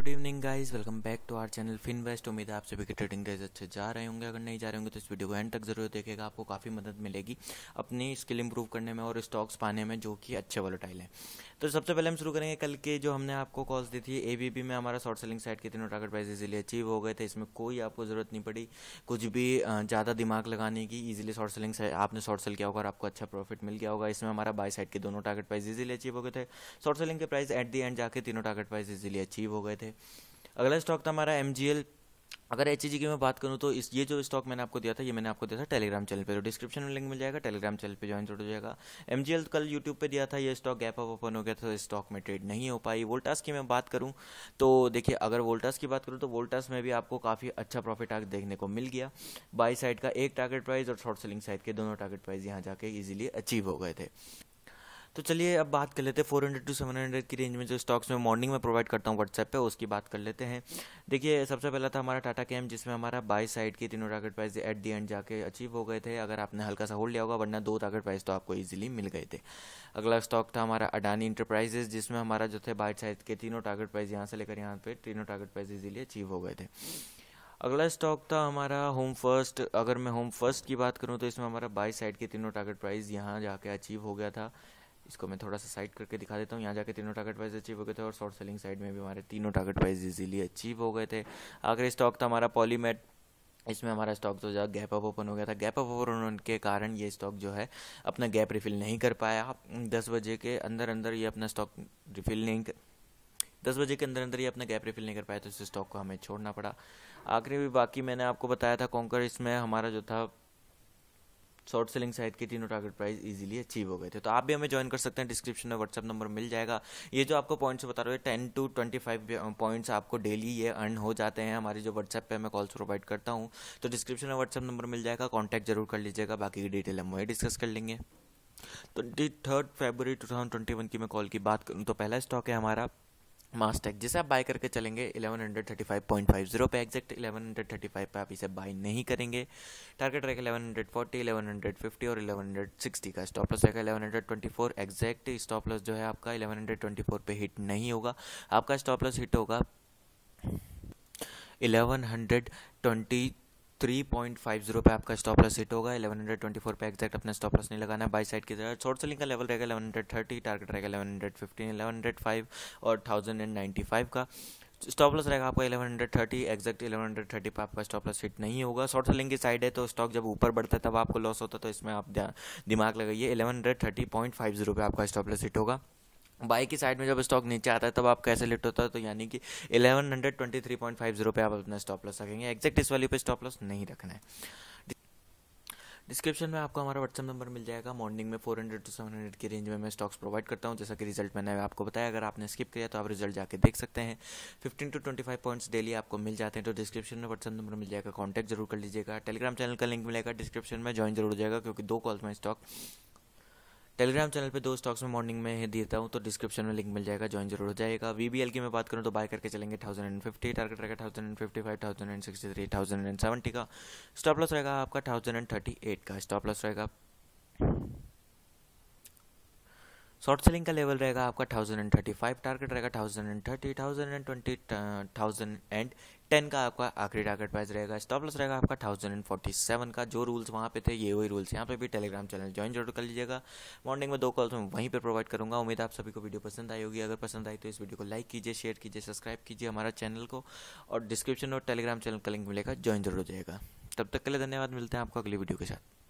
good evening guys welcome back to our channel fin west उम्मीद है आप सभी के ट्रेडिंग गाइज अच्छे जा रहे होंगे अगर नहीं जा रहे होंगे तो इस वीडियो को एंड तक जरूर देखेगा आपको काफ़ी मदद मिलेगी अपनी स्किल इंप्रूव करने में और स्टॉक्स पाने में जो कि अच्छे वोलेटाइल हैं तो सबसे पहले हम शुरू करेंगे कल के जो हमने आपको कॉल्स दी थी ए में हमारा शॉर्ट सेलिंग साइड के तीनों टारगेट प्राइस इजिली अचीव हो गए थे इसमें कोई आपको ज़रूरत नहीं पड़ी कुछ भी ज़्यादा दिमाग लगाने की ईजिली शॉर्ट सेलिंग आपने शॉर्ट सेल किया होगा और आपको अच्छा प्रॉफिट मिल गया होगा इसमें हमारा बाई साइड के दोनों टारगेट प्राइस इजिली अचीव हो गए थे शॉर्ट सेलिंग के प्राइस एट दी एंड जाके तीनों टारगेट प्राइस इजिली अचीव हो गए थे है अगला स्टॉक था हमारा एम अगर एच e की मैं बात करूँ तो इस ये जो स्टॉक मैंने आपको दिया था ये मैंने आपको दिया था टेलीग्राम चैनल पे तो डिस्क्रिप्शन में लिंक मिल जाएगा टेलीग्राम चैनल पे ज्वाइन जरूर हो जाएगा एम कल यूट्यूब पे दिया था ये स्टॉक गैप अप ओपन हो गया था तो स्टॉक में ट्रेड नहीं हो पाई वोल्टास की मैं बात करूँ तो देखिए अगर वोल्टास की बात करूँ तो वोल्टास में भी आपको काफ़ी अच्छा प्रॉफिट आज देखने को मिल गया बाई साइड का एक टारगेट प्राइस और शॉर्ट सेलिंग साइड के दोनों टारगेट प्राइस यहाँ जाके ईजिली अचीव हो गए थे तो चलिए अब बात कर लेते हैं four hundred to seven hundred की रेंज में जो स्टॉक्स में मॉर्निंग में प्रोवाइड करता हूँ व्हाट्सएप पे उसकी बात कर लेते हैं देखिए सबसे पहला था हमारा टाटा कैम जिसमें हमारा बाई साइड के तीनों target price at the end जाके अचीव हो गए थे अगर आपने हल्का सा होल्ड लिया होगा वरना दो टारगेट प्राइस तो आपको ईजिली मिल गए थे अगला स्टॉक था हमारा अडानी इंटरप्राइजेज जिसमें हमारा जो थे बाई साइड के तीनों टारगेट प्राइस यहाँ से लेकर यहाँ पे तीनों टारगेट प्राइस ईजिली अचीव हो गए थे अगला स्टॉक था हमारा होम फर्स्ट अगर मैं होम फर्स्ट की बात करूं तो इसमें हमारा बाई साइड के तीनों टारगेट प्राइस यहां जाके अचीव हो गया था इसको मैं थोड़ा सा साइड करके दिखा देता हूँ यहाँ जाके तीनों टारगेट प्राइस अचीव हो गए थे और शॉर्ट सेलिंग साइड में भी हमारे तीनों टारगेट प्राइस इजीली अचीव हो गए थे आखिरी स्टॉक था हमारा पॉलीमेट इसमें हमारा स्टॉक तो ज़्यादा गैप अप ओपन हो गया था गैप अप ओपन के कारण ये स्टॉक जो है अपना गैप रिफिल नहीं कर पाया दस बजे के अंदर अंदर ये अपना स्टॉक रिफिल नहीं कर दस बजे के अंदर अंदर ये अपना गैप रिफिल नहीं कर पाया तो इस स्टॉक को हमें छोड़ना पड़ा आखिरी भी बाकी मैंने आपको बताया था कॉन्कर इसमें हमारा जो था शॉर्ट सेलिंग साइट के तीनों टारगेट प्राइस इजीली अचीव हो गए थे तो आप भी हमें ज्वाइन कर सकते हैं डिस्क्रिप्शन में व्हाट्सअप नंबर मिल जाएगा ये जो आपको पॉइंट्स बता रहे हैं ten to twenty five points आपको डेली ये अर्न हो जाते हैं हमारे जो व्हाट्सएप पर मैं कॉल्स प्रोवाइड करता हूँ तो डिस्क्रिप्शन में व्हाट्सअप नंबर मिल जाएगा कॉन्टैक्ट जरूर कर लीजिएगा बाकी की डिटेल हम वही डिस्कस कर लेंगे twenty third February two thousand twenty one की मैं कॉल की बात करूँ तो पहला स्टॉक है हमारा मास्टेक जिसे आप बाय करके चलेंगे eleven hundred thirty five point five zero पे exact eleven hundred thirty five पर आप इसे बाय नहीं करेंगे टारगेट रहेगा eleven hundred forty eleven hundred fifty और इलेवन हंड्रेड सिक्सटी का स्टॉप लॉस रहेगा eleven hundred twenty four exact stop loss जो है आपका इलेवन हंड्रेड ट्वेंटी फोर पे हिट नहीं होगा आपका स्टॉप लॉस हिट होगा eleven hundred twenty three point five zero पर आपका स्टॉप लॉस हिट होगा एलेवन हंड्रेड ट्वेंटी फोर पर एक्जैक्ट अपना स्टॉप लॉस नहीं लगाना है बाई साइड की तरह शॉर्ट सेलिंग का लेवल रहेगा एलेवन हंड्रेड थर्टी टारगेट रहेगा eleven hundred fifteen eleven hundred five और थाउजेंड एंड नाइन्टी फाइव का स्टॉप लॉस रहेगा आपका हंड्रेड थर्टी एक्जैक्ट थर्टी पर आपका स्टॉप लॉस हिट नहीं होगा शॉर्ट सेलिंग की साइड है तो स्टॉक जब ऊपर बढ़ता है तब आपको लॉस होता है तो इसमें आप दिमाग लगाइए hundred thirty point five zero पे आपका स्टॉप लॉस हिट होगा बाई की साइड में जब स्टॉक नीचे आता है तब आप कैसे लिफ्ट होता है तो यानी कि hundred twenty three point five zero पे आप अपना स्टॉप लॉस रखेंगे एक्जैक्ट इस वैल्यू पे स्टॉप लॉस नहीं रखना है डिस्क्रिप्शन में आपको हमारा व्हाट्सअप नंबर मिल जाएगा मॉर्निंग में 400 टू 700 की रेंज में मैं स्टॉक्स प्रोवाइड करता हूँ जैसा कि रिजल्ट मैंने आपको बताया अगर आपने स्किप किया तो आप रिजल्ट जाके देख सकते हैं 15 टू 25 पॉइंट्स डेली आपको मिल जाते हैं तो डिस्क्रिप्शन में व्हाट्सअप नंबर मिल जाएगा कॉन्टैक्ट जरूर कर लीजिएगा टेलीग्राम चैनल का लिंक मिलेगा डिस्क्रिप्शन में ज्वाइन जरूर हो जाएगा क्योंकि दो कॉल्स में स्टॉक टेलीग्राम चैनल पे दो स्टॉक्स में मॉर्निंग में देता हूँ तो डिस्क्रिप्शन में लिंक मिल जाएगा ज्वाइन जरूर हो जाएगा वीबीएल की मैं बात करूँ तो बाय करके चलेंगे थाउजेंड एंड फिफ्टी टारगेट रहेगा thousand and fifty five thousand and sixty three thousand and seventy का स्टॉप लॉस रहेगा आपका थाउजेंड एंड थर्टी एट का स्टॉप लॉस रहेगा शॉर्ट सेलिंग का लेवल रहेगा आपका thousand and thirty five target रहेगा thousand and thirty thousand and twenty thousand and ten का आपका आखिरी टारगेट प्राइस रहेगा स्टॉप लॉस रहेगा आपका थाउजेंड एंड फोर्टी सेवन का जो रूल्स वहाँ पे थे ये वही रूल्स यहाँ पे भी टेलीग्राम चैनल ज्वाइन जरूर कर लीजिएगा मॉर्निंग में दो कॉल्स मैं वहीं पर प्रोवाइड करूँगा उम्मीद आप सभी को वीडियो पसंद आई होगी अगर पसंद आई तो इस वीडियो को लाइक कीजिए शेयर कीजिए सब्सक्राइब कीजिए हमारा चैनल को और डिस्क्रिप्शन और टेलीग्राम चैनल का लिंक मिलेगा ज्वाइन जरूर हो जाएगा तब तक के लिए धन्यवाद मिलते हैं आपको अगली वीडियो के साथ